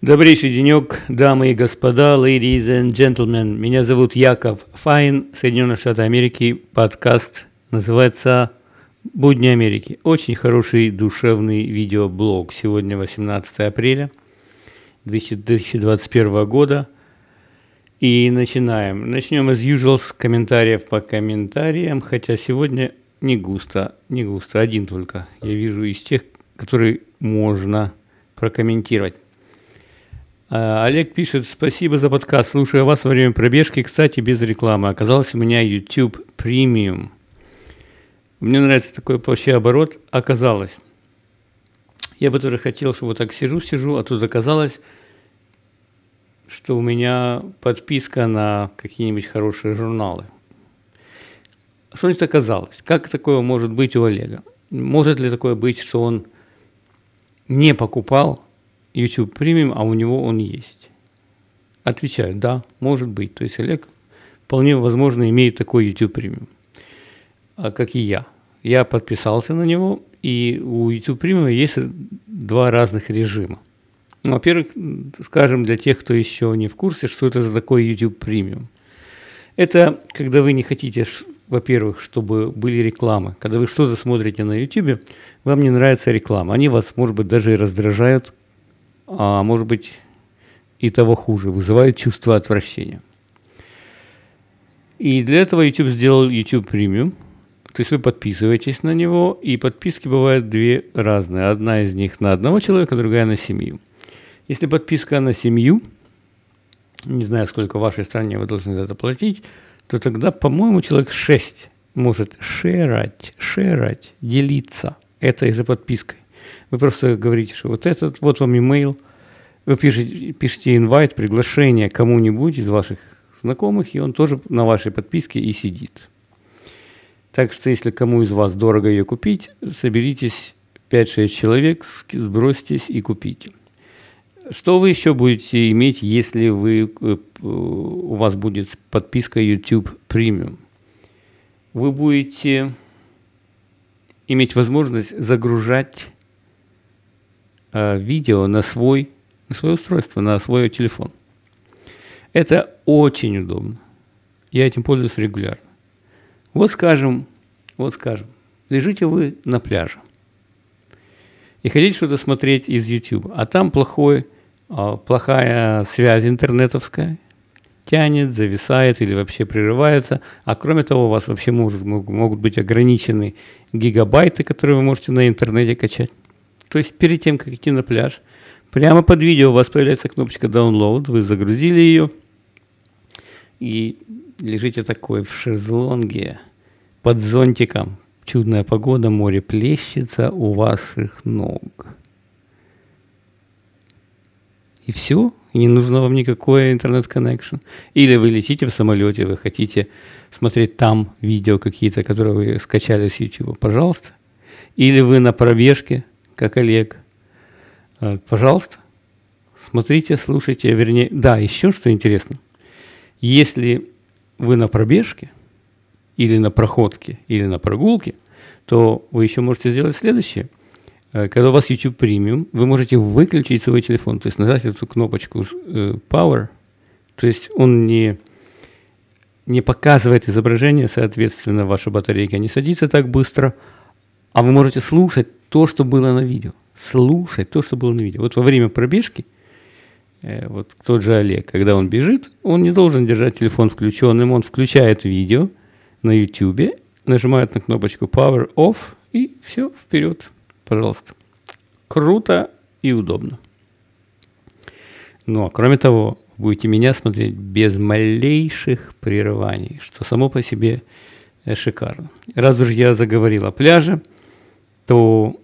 Добрейший денек, дамы и господа, ladies and gentlemen. Меня зовут Яков Файн, Соединенные Штаты Америки. Подкаст называется «Будни Америки». Очень хороший душевный видеоблог. Сегодня 18 апреля 2021 года. И начинаем. Начнем из usual с комментариев по комментариям, хотя сегодня не густо, не густо, один только. Я вижу из тех, которые можно прокомментировать. А, Олег пишет, спасибо за подкаст, слушаю вас во время пробежки, кстати, без рекламы. Оказалось у меня YouTube Premium. Мне нравится такой вообще оборот, оказалось. Я бы тоже хотел, чтобы вот так сижу-сижу, а тут оказалось, что у меня подписка на какие-нибудь хорошие журналы. Что значит оказалось? Как такое может быть у Олега? Может ли такое быть, что он не покупал YouTube премиум, а у него он есть? Отвечаю, да, может быть. То есть Олег вполне возможно имеет такой YouTube премиум, а, как и я. Я подписался на него, и у YouTube премиума есть два разных режима. Ну, во-первых, скажем для тех, кто еще не в курсе, что это за такой YouTube премиум. Это когда вы не хотите, во-первых, чтобы были рекламы. Когда вы что-то смотрите на YouTube, вам не нравится реклама. Они вас, может быть, даже и раздражают, а может быть и того хуже, вызывает чувство отвращения. И для этого YouTube сделал YouTube Premium. То есть вы подписываетесь на него, и подписки бывают две разные. Одна из них на одного человека, другая на семью. Если подписка на семью, не знаю, сколько в вашей стране вы должны за это платить, то тогда, по-моему, человек 6 может шерать, шерать, делиться этой же подпиской. Вы просто говорите, что вот этот, вот вам имейл, вы пишете, пишете invite, приглашение кому-нибудь из ваших знакомых, и он тоже на вашей подписке и сидит. Так что, если кому из вас дорого ее купить, соберитесь 5-6 человек, сбросьтесь и купите. Что вы еще будете иметь, если вы, э, у вас будет подписка YouTube Premium? Вы будете иметь возможность загружать Э, видео на, свой, на свое устройство, на свой телефон. Это очень удобно. Я этим пользуюсь регулярно. Вот скажем, вот скажем, лежите вы на пляже и хотите что-то смотреть из YouTube, а там плохой, а, плохая связь интернетовская, тянет, зависает или вообще прерывается, а кроме того у вас вообще может, могут быть ограничены гигабайты, которые вы можете на интернете качать. То есть перед тем, как идти на пляж, прямо под видео у вас появляется кнопочка Download, вы загрузили ее и лежите такой в шезлонге под зонтиком. Чудная погода, море плещется у ваших ног. И все, не нужно вам никакой интернет-коннекшн. Или вы летите в самолете, вы хотите смотреть там видео какие-то, которые вы скачали с YouTube, пожалуйста. Или вы на пробежке, как Олег. А, пожалуйста, смотрите, слушайте, вернее, да, еще что интересно. Если вы на пробежке, или на проходке, или на прогулке, то вы еще можете сделать следующее. А, когда у вас YouTube Premium, вы можете выключить свой телефон, то есть нажать эту кнопочку э, Power, то есть он не, не показывает изображение, соответственно, ваша батарейка не садится так быстро, а вы можете слушать то, что было на видео. Слушать то, что было на видео. Вот во время пробежки, э, вот тот же Олег, когда он бежит, он не должен держать телефон включенным, он включает видео на YouTube, нажимает на кнопочку Power Off и все, вперед, пожалуйста. Круто и удобно. Но, кроме того, будете меня смотреть без малейших прерываний, что само по себе э, шикарно. Раз уж я заговорил о пляже, то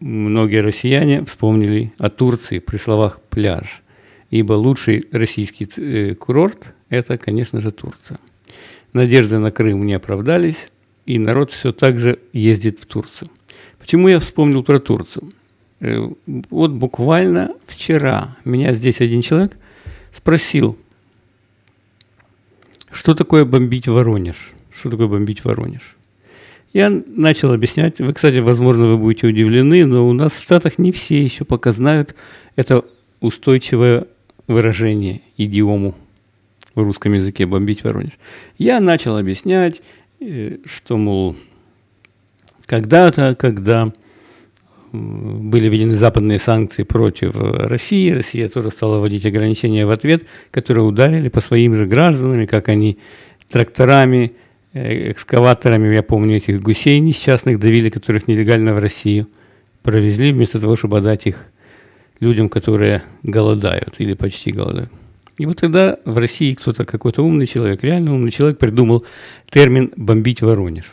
многие россияне вспомнили о Турции при словах «пляж», ибо лучший российский э, курорт – это, конечно же, Турция. Надежды на Крым не оправдались, и народ все так же ездит в Турцию. Почему я вспомнил про Турцию? Э, вот буквально вчера меня здесь один человек спросил, что такое бомбить Воронеж? Что такое бомбить Воронеж? Я начал объяснять. Вы, кстати, возможно, вы будете удивлены, но у нас в Штатах не все еще пока знают это устойчивое выражение, идиому в русском языке «бомбить Воронеж». Я начал объяснять, э, что, мол, когда-то, когда были введены западные санкции против э, России, Россия тоже стала вводить ограничения в ответ, которые ударили по своим же гражданам, как они тракторами – Э, экскаваторами, я помню, этих гусей несчастных давили, которых нелегально в Россию провезли, вместо того, чтобы отдать их людям, которые голодают или почти голодают. И вот тогда в России кто-то, какой-то умный человек, реально умный человек, придумал термин «бомбить Воронеж».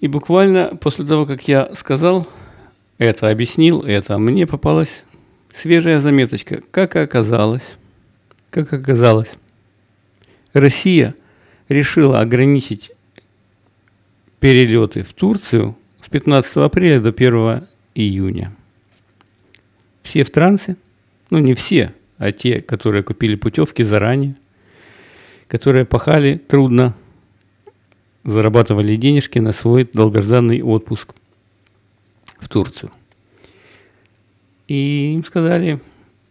И буквально после того, как я сказал это, объяснил это, мне попалась свежая заметочка. Как оказалось, как оказалось, Россия – решила ограничить перелеты в Турцию с 15 апреля до 1 июня. Все в трансе, ну не все, а те, которые купили путевки заранее, которые пахали трудно, зарабатывали денежки на свой долгожданный отпуск в Турцию. И им сказали,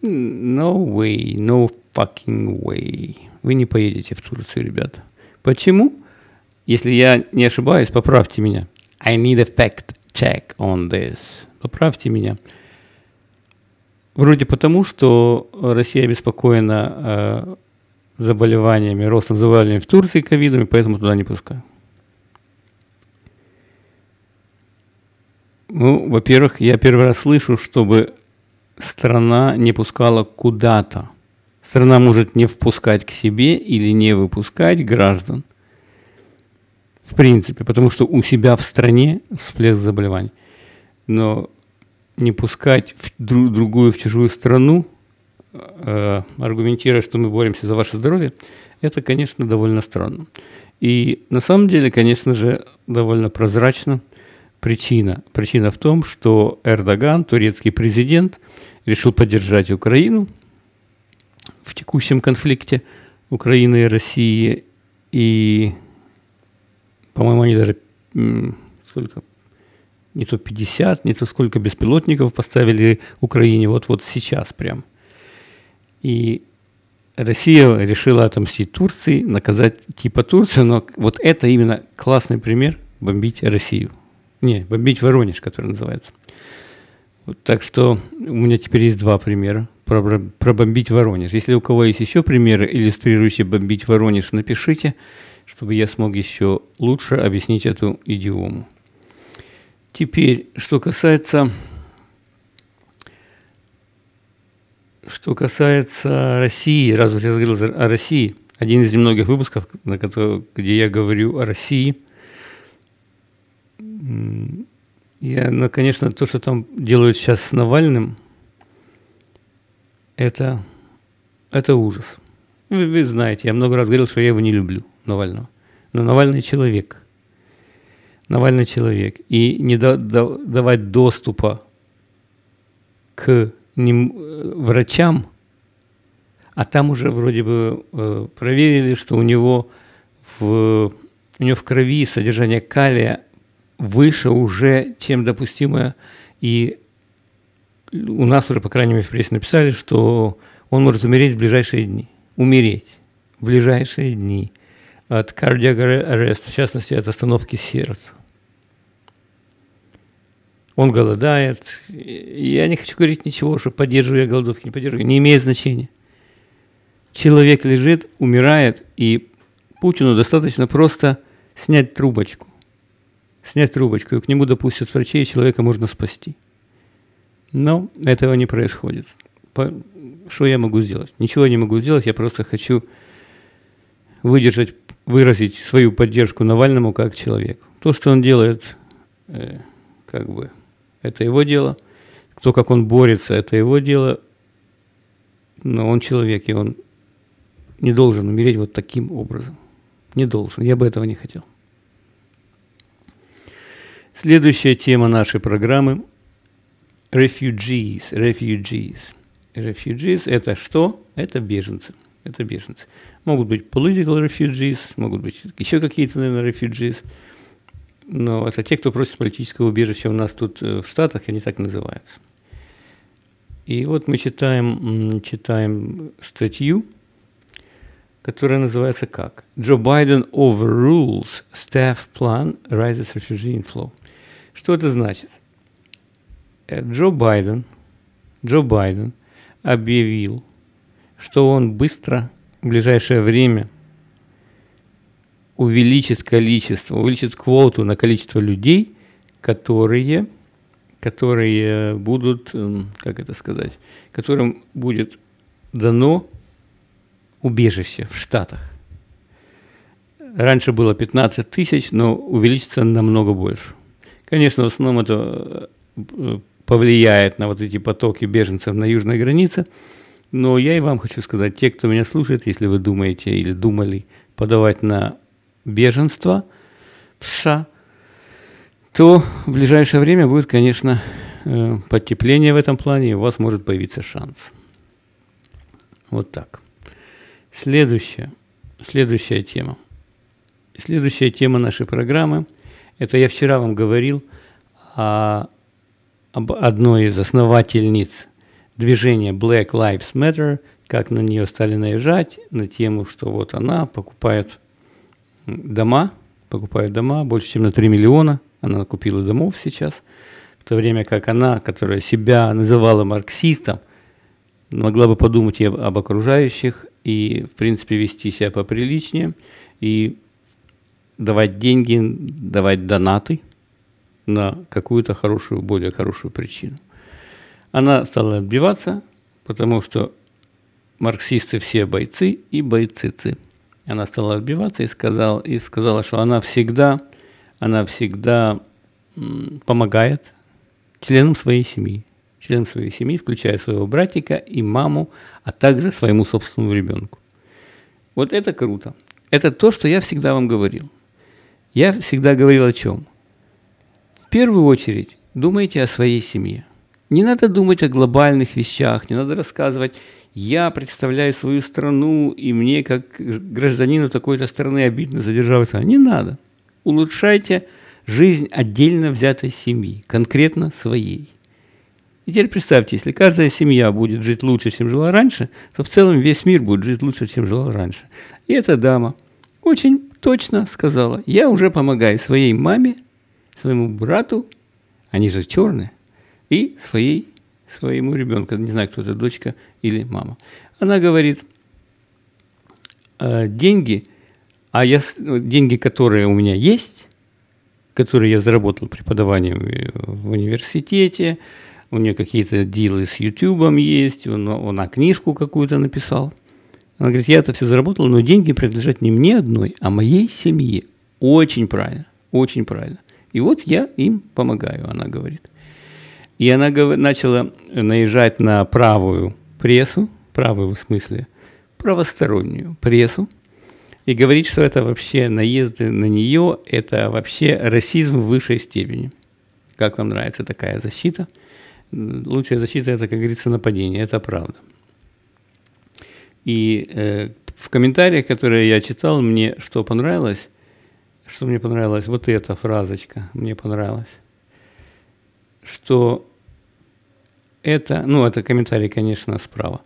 no way, no fucking way. Вы не поедете в Турцию, ребята. Почему? Если я не ошибаюсь, поправьте меня. I need a fact check on this. Поправьте меня. Вроде потому, что Россия обеспокоена э, заболеваниями, ростом заболеваний в Турции ковидами, поэтому туда не пускаю. Ну, во-первых, я первый раз слышу, чтобы страна не пускала куда-то Страна может не впускать к себе или не выпускать граждан. В принципе, потому что у себя в стране всплеск заболеваний. Но не пускать в друг, другую, в чужую страну, э, аргументируя, что мы боремся за ваше здоровье, это, конечно, довольно странно. И на самом деле, конечно же, довольно прозрачно причина. Причина в том, что Эрдоган, турецкий президент, решил поддержать Украину – текущем конфликте Украины и России. И, по-моему, они даже сколько, не то 50, не то сколько беспилотников поставили Украине вот-вот сейчас прям. И Россия решила отомстить Турции, наказать типа Турцию, но вот это именно классный пример бомбить Россию. Не, бомбить Воронеж, который называется. Вот, так что у меня теперь есть два примера про, про бомбить Воронеж. Если у кого есть еще примеры, иллюстрирующие бомбить Воронеж, напишите, чтобы я смог еще лучше объяснить эту идиому. Теперь, что касается, что касается России, раз уж я говорил о России, один из немногих выпусков, на который, где я говорю о России, я, ну, конечно, то, что там делают сейчас с Навальным – это, это ужас. Вы, вы знаете, я много раз говорил, что я его не люблю, Навального. Но Навальный человек. Навальный человек. И не да, да, давать доступа к ним, э, врачам, а там уже вроде бы э, проверили, что у него в, у него в крови содержание калия выше уже, чем допустимое, и у нас уже, по крайней мере, в прессе написали, что он может умереть в ближайшие дни. Умереть в ближайшие дни от кардиоареста, в частности, от остановки сердца. Он голодает. Я не хочу говорить ничего, что поддерживаю я голодовки, не поддерживаю. Не имеет значения. Человек лежит, умирает, и Путину достаточно просто снять трубочку. Снять трубочку, и к нему допустят врачей, и человека можно спасти. Но этого не происходит. Что я могу сделать? Ничего не могу сделать, я просто хочу выдержать, выразить свою поддержку Навальному как человеку. То, что он делает, э, как бы, это его дело. То, как он борется, это его дело. Но он человек, и он не должен умереть вот таким образом. Не должен. Я бы этого не хотел. Следующая тема нашей программы refugees, refugees. Refugees – это что? Это беженцы. Это беженцы. Могут быть political refugees, могут быть еще какие-то, наверное, refugees. Но это те, кто просит политического убежища у нас тут э, в Штатах, они так называются. И вот мы читаем, читаем статью, которая называется как? Джо Байден overrules staff plan rises refugee inflow. Что это значит? Э, Джо Байден, Джо Байден объявил, что он быстро в ближайшее время увеличит количество, увеличит квоту на количество людей, которые, которые э, будут, эм, как это сказать, которым будет дано убежище в Штатах. Раньше было 15 тысяч, но увеличится намного больше. Конечно, в основном это э, повлияет на вот эти потоки беженцев на южной границе. Но я и вам хочу сказать, те, кто меня слушает, если вы думаете или думали подавать на беженство в США, то в ближайшее время будет, конечно, э, потепление в этом плане, и у вас может появиться шанс. Вот так. Следующая, следующая тема. Следующая тема нашей программы – это я вчера вам говорил о об одной из основательниц движения Black Lives Matter, как на нее стали наезжать, на тему, что вот она покупает дома, покупает дома больше, чем на 3 миллиона, она купила домов сейчас, в то время как она, которая себя называла марксистом, могла бы подумать и об, окружающих, и, в принципе, вести себя поприличнее, и давать деньги, давать донаты – на какую-то хорошую, более хорошую причину. Она стала отбиваться, потому что марксисты все бойцы и бойцыцы. Она стала отбиваться и, сказала, и сказала, что она всегда, она всегда помогает членам своей семьи, членам своей семьи, включая своего братика и маму, а также своему собственному ребенку. Вот это круто. Это то, что я всегда вам говорил. Я всегда говорил о чем? первую очередь думайте о своей семье. Не надо думать о глобальных вещах, не надо рассказывать, я представляю свою страну, и мне, как гражданину такой-то страны, обидно за Не надо. Улучшайте жизнь отдельно взятой семьи, конкретно своей. И теперь представьте, если каждая семья будет жить лучше, чем жила раньше, то в целом весь мир будет жить лучше, чем жила раньше. И эта дама очень точно сказала, я уже помогаю своей маме своему брату, они же черные, и своей, своему ребенку, не знаю, кто это, дочка или мама. Она говорит, «А, деньги, а я, ну, деньги, которые у меня есть, которые я заработал преподаванием э, в университете, у нее какие-то дилы с Ютубом есть, он, он книжку какую-то написал. Она говорит, я это все заработала, но деньги принадлежат не мне одной, а моей семье. Очень правильно, очень правильно. И вот я им помогаю, она говорит. И она начала наезжать на правую прессу, правую в смысле, правостороннюю прессу, и говорит, что это вообще наезды на нее, это вообще расизм в высшей степени. Как вам нравится такая защита? Лучшая защита – это, как говорится, нападение, это правда. И э, в комментариях, которые я читал, мне что понравилось, что мне понравилось, вот эта фразочка мне понравилась, что это, ну это комментарий, конечно, справа,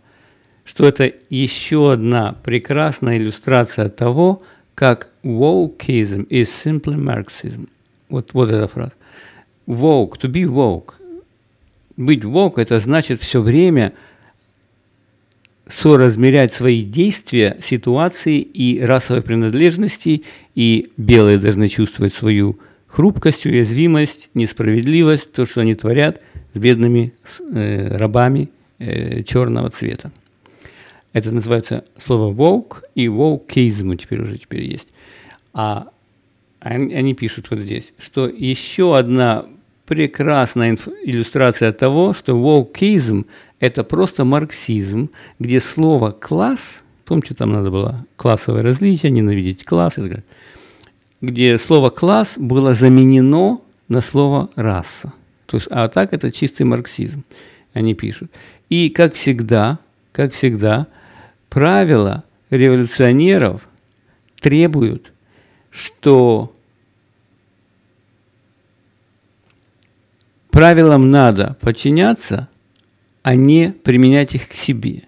что это еще одна прекрасная иллюстрация того, как wokeism is simply marxism. Вот, вот эта фраза. Woke, to be woke. Быть woke – это значит все время – соразмерять свои действия ситуации и расовой принадлежности, и белые должны чувствовать свою хрупкость, уязвимость, несправедливость, то, что они творят с бедными э, рабами э, черного цвета. Это называется слово «woke» и «wokeism» теперь уже теперь есть. А они, пишут вот здесь, что еще одна прекрасная инф- иллюстрация того, что «wokeism» это просто марксизм, где слово «класс», помните, там надо было классовое различие, ненавидеть класс, где слово «класс» было заменено на слово «раса». То есть, а так это чистый марксизм, они пишут. И, как всегда, как всегда, правила революционеров требуют, что правилам надо подчиняться – а не применять их к себе.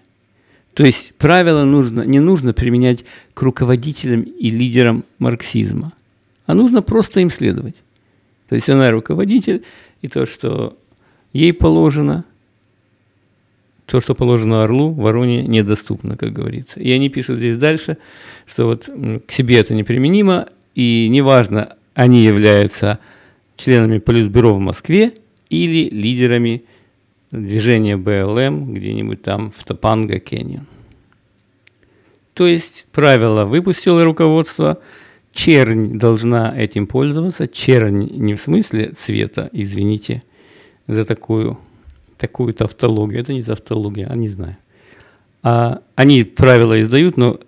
То есть правила нужно, не нужно применять к руководителям и лидерам марксизма, а нужно просто им следовать. То есть она руководитель, и то, что ей положено, то, что положено орлу, вороне недоступно, как говорится. И они пишут здесь дальше, что вот к себе это неприменимо, и неважно, они являются членами Политбюро в Москве или лидерами движение БЛМ где-нибудь там в Топанга, Кения. То есть правило выпустило руководство, чернь должна этим пользоваться, чернь не в смысле цвета, извините за такую, такую тавтологию, это не тавтология, а не знаю. А, они правила издают, но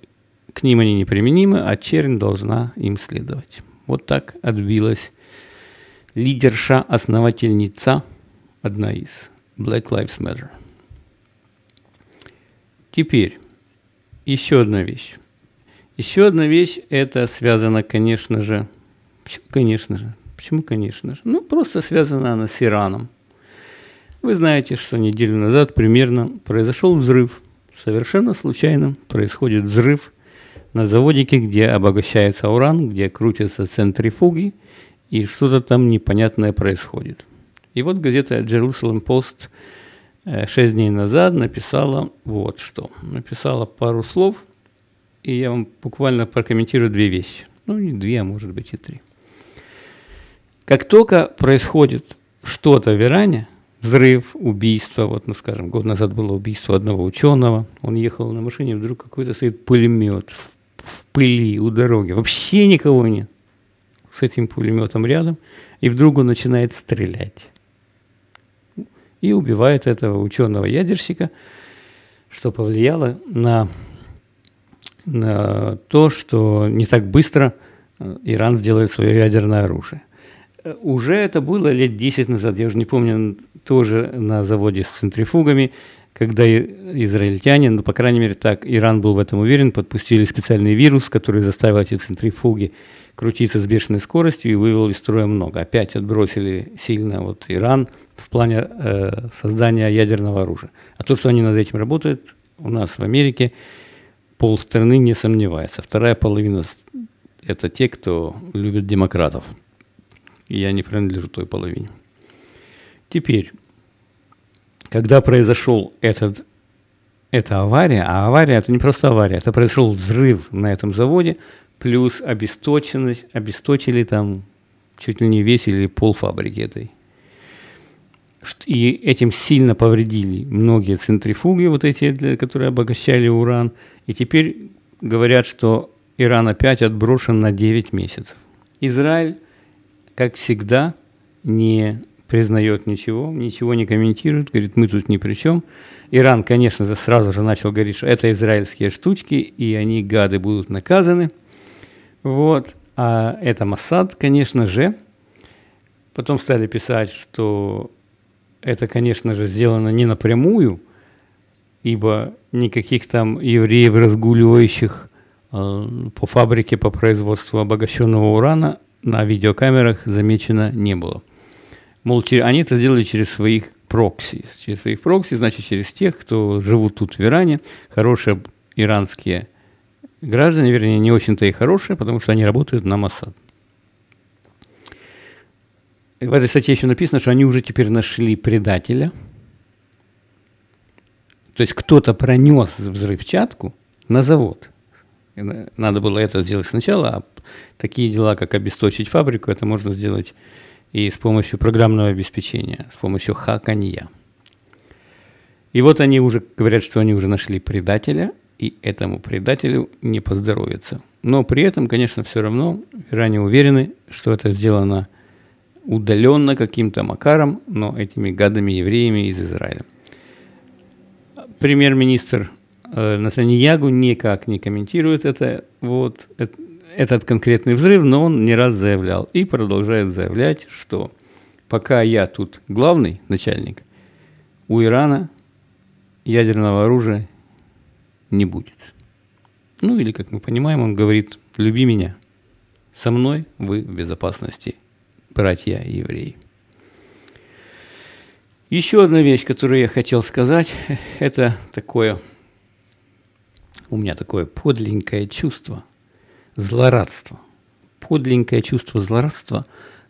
к ним они не применимы, а чернь должна им следовать. Вот так отбилась лидерша, основательница, одна из Black Lives Matter. Теперь еще одна вещь. Еще одна вещь, это связано, конечно же, почему, конечно же, почему, конечно же, ну, просто связана она с Ираном. Вы знаете, что неделю назад примерно произошел взрыв. Совершенно случайно происходит взрыв на заводике, где обогащается уран, где крутятся центрифуги, и что-то там непонятное происходит – и вот газета Jerusalem Post 6 дней назад написала вот что. Написала пару слов, и я вам буквально прокомментирую две вещи. Ну, не две, а может быть и три. Как только происходит что-то в Иране, взрыв, убийство, вот, ну, скажем, год назад было убийство одного ученого, он ехал на машине, вдруг какой-то стоит пулемет в, в пыли у дороги, вообще никого нет с этим пулеметом рядом, и вдруг он начинает стрелять и убивает этого ученого-ядерщика, что повлияло на, на то, что не так быстро э, Иран сделает свое ядерное оружие. Э, уже это было лет 10 назад, я уже не помню, тоже на заводе с центрифугами, когда израильтяне, ну, по крайней мере, так Иран был в этом уверен, подпустили специальный вирус, который заставил эти центрифуги крутиться с бешеной скоростью и вывел из строя много. Опять отбросили сильно вот Иран в плане э, создания ядерного оружия. А то, что они над этим работают, у нас в Америке полстраны не сомневается. Вторая половина – это те, кто любит демократов. И я не принадлежу той половине. Теперь, когда произошел этот эта авария, а авария это не просто авария, это произошел взрыв на этом заводе, плюс обесточенность, обесточили там чуть ли не весь или полфабрики этой. И этим сильно повредили многие центрифуги, вот эти, которые обогащали уран. И теперь говорят, что Иран опять отброшен на 9 месяцев. Израиль, как всегда, не признает ничего, ничего не комментирует, говорит, мы тут ни при чем. Иран, конечно же, сразу же начал говорить, что это израильские штучки, и они, гады, будут наказаны – вот. А это Масад, конечно же. Потом стали писать, что это, конечно же, сделано не напрямую, ибо никаких там евреев, разгуливающих э, по фабрике по производству обогащенного урана на видеокамерах замечено не было. Мол, они это сделали через своих прокси. Через своих прокси, значит, через тех, кто живут тут в Иране, хорошие иранские граждане, вернее, не очень-то и хорошие, потому что они работают на Моссад. В этой статье еще написано, что они уже теперь нашли предателя. То есть кто-то пронес взрывчатку на завод. Надо было это сделать сначала, а такие дела, как обесточить фабрику, это можно сделать и с помощью программного обеспечения, с помощью хаканья. И вот они уже говорят, что они уже нашли предателя – и этому предателю не поздоровится. Но при этом, конечно, все равно ранее уверены, что это сделано удаленно каким-то макаром, но этими гадами-евреями из Израиля. Премьер-министр э, Натаньягу никак не комментирует это, вот, это, этот конкретный взрыв, но он не раз заявлял и продолжает заявлять, что пока я тут главный начальник, у Ирана ядерного оружия не будет. Ну или, как мы понимаем, он говорит, люби меня, со мной вы в безопасности, братья евреи. Еще одна вещь, которую я хотел сказать, это такое, у меня такое подлинное чувство злорадства. подлинное чувство злорадства,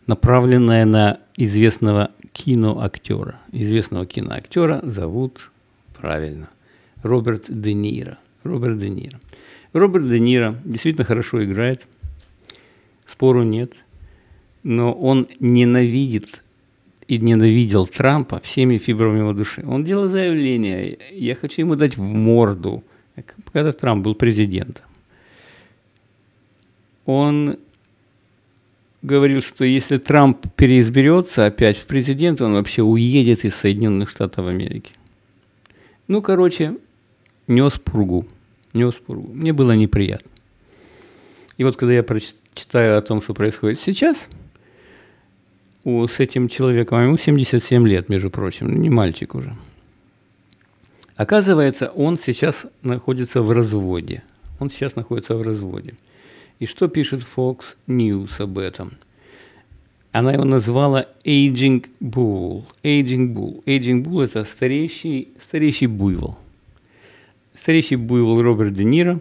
направленное на известного киноактера. Известного киноактера зовут правильно Роберт Де Ниро. Роберт Де Ниро. Роберт Де Ниро действительно хорошо играет, спору нет, но он ненавидит и ненавидел Трампа всеми фибрами его души. Он делал заявление, я хочу ему дать в морду, когда Трамп был президентом. Он говорил, что если Трамп переизберется опять в президент, он вообще уедет из Соединенных Штатов Америки. Ну, короче, нес пургу. Нес пургу. Мне было неприятно. И вот когда я прочитаю о том, что происходит сейчас, у, с этим человеком, а ему 77 лет, между прочим, не мальчик уже. Оказывается, он сейчас находится в разводе. Он сейчас находится в разводе. И что пишет Fox News об этом? Она его назвала Aging Bull. Aging Bull. Aging Bull – это стареющий, стареющий буйвол – Старейший буйвол Роберт Де Ниро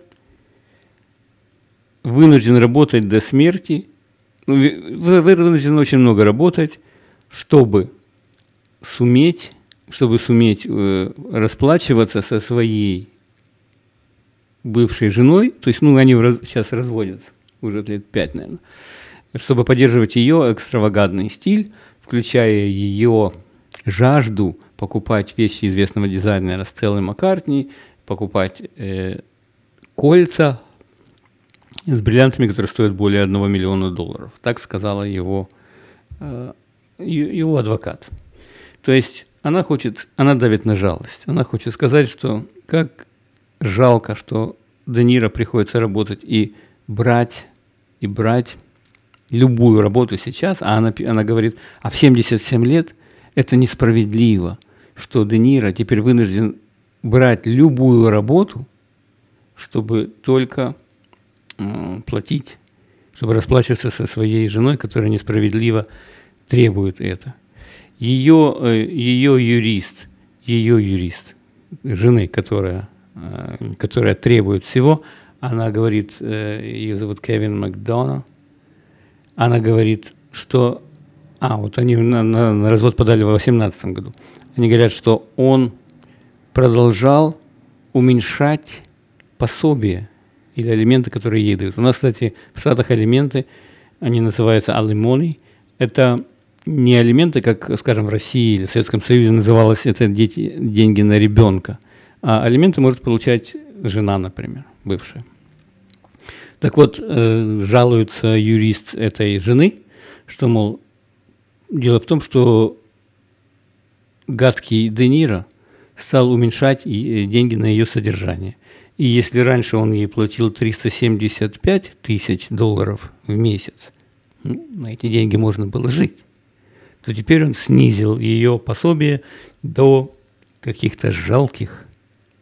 вынужден работать до смерти, ну, вынужден очень много работать, чтобы суметь, чтобы суметь э, расплачиваться со своей бывшей женой, то есть, ну, они раз, сейчас разводятся уже лет пять, наверное, чтобы поддерживать ее экстравагантный стиль, включая ее жажду покупать вещи известного дизайнера Стеллы Маккартни, покупать э, кольца с бриллиантами, которые стоят более 1 миллиона долларов. Так сказала его, э, его адвокат. То есть она хочет, она давит на жалость. Она хочет сказать, что как жалко, что Де Ниро приходится работать и брать, и брать любую работу сейчас, а она, она говорит, а в 77 лет это несправедливо, что Де Ниро теперь вынужден брать любую работу, чтобы только э, платить, чтобы расплачиваться со своей женой, которая несправедливо требует это. Ее, э, ее юрист, ее юрист, жены, которая, э, которая требует всего, она говорит, э, ее зовут Кевин Макдона, она говорит, что... А, вот они на, на, на развод подали в 2018 году. Они говорят, что он продолжал уменьшать пособие или алименты, которые ей дают. У нас, кстати, в Штатах алименты, они называются алимоны. Это не алименты, как, скажем, в России или в Советском Союзе называлось это дети, деньги на ребенка, а алименты может получать жена, например, бывшая. Так вот, э, жалуется юрист этой жены, что, мол, дело в том, что гадкий Де Ниро – стал уменьшать э, деньги на ее содержание. И если раньше он ей платил 375 тысяч долларов в месяц, ну, на эти деньги можно было жить, то теперь он снизил ее пособие до каких-то жалких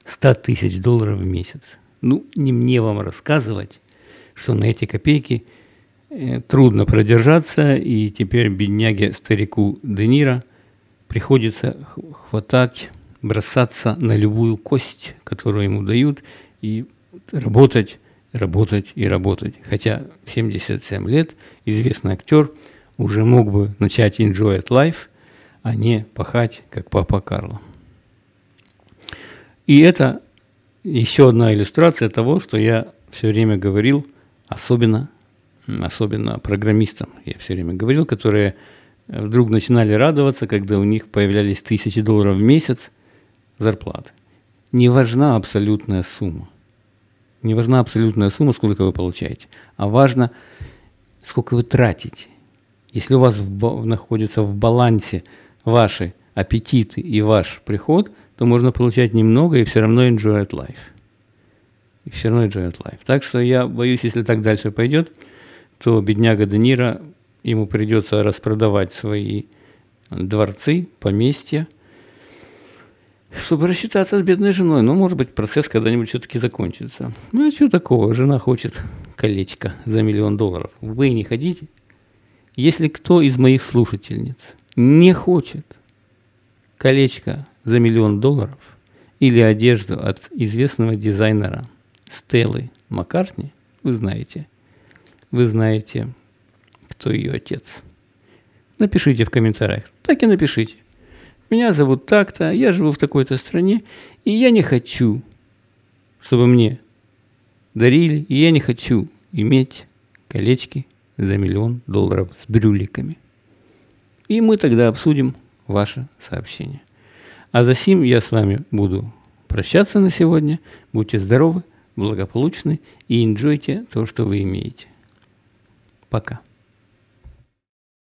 100 тысяч долларов в месяц. Ну, не мне вам рассказывать, что на эти копейки э, трудно продержаться, и теперь бедняге-старику Де приходится хватать бросаться на любую кость, которую ему дают, и работать, работать и работать. Хотя в 77 лет известный актер уже мог бы начать enjoy at life, а не пахать, как папа Карло. И это еще одна иллюстрация того, что я все время говорил, особенно, особенно программистам, я все время говорил, которые э, вдруг начинали радоваться, когда у них появлялись тысячи долларов в месяц – зарплаты. Не важна абсолютная сумма. Не важна абсолютная сумма, сколько вы получаете, а важно, сколько вы тратите. Если у вас в, находятся в балансе ваши аппетиты и ваш приход, то можно получать немного и все равно enjoy at life. И все равно enjoy at life. Так что я боюсь, если так дальше пойдет, то бедняга Данира ему придется распродавать свои дворцы, поместья – чтобы рассчитаться с бедной женой. но ну, может быть, процесс когда-нибудь все-таки закончится. Ну, а что такого? Жена хочет колечко за миллион долларов. Вы не хотите? Если кто из моих слушательниц не хочет колечко за миллион долларов или одежду от известного дизайнера Стеллы Маккартни, вы знаете, вы знаете, кто ее отец. Напишите в комментариях. Так и напишите. Меня зовут так-то, я живу в такой-то стране, и я не хочу, чтобы мне дарили, и я не хочу иметь колечки за миллион долларов с брюликами. И мы тогда обсудим ваше сообщение. А за сим я с вами буду прощаться на сегодня. Будьте здоровы, благополучны и инжойте то, что вы имеете. Пока.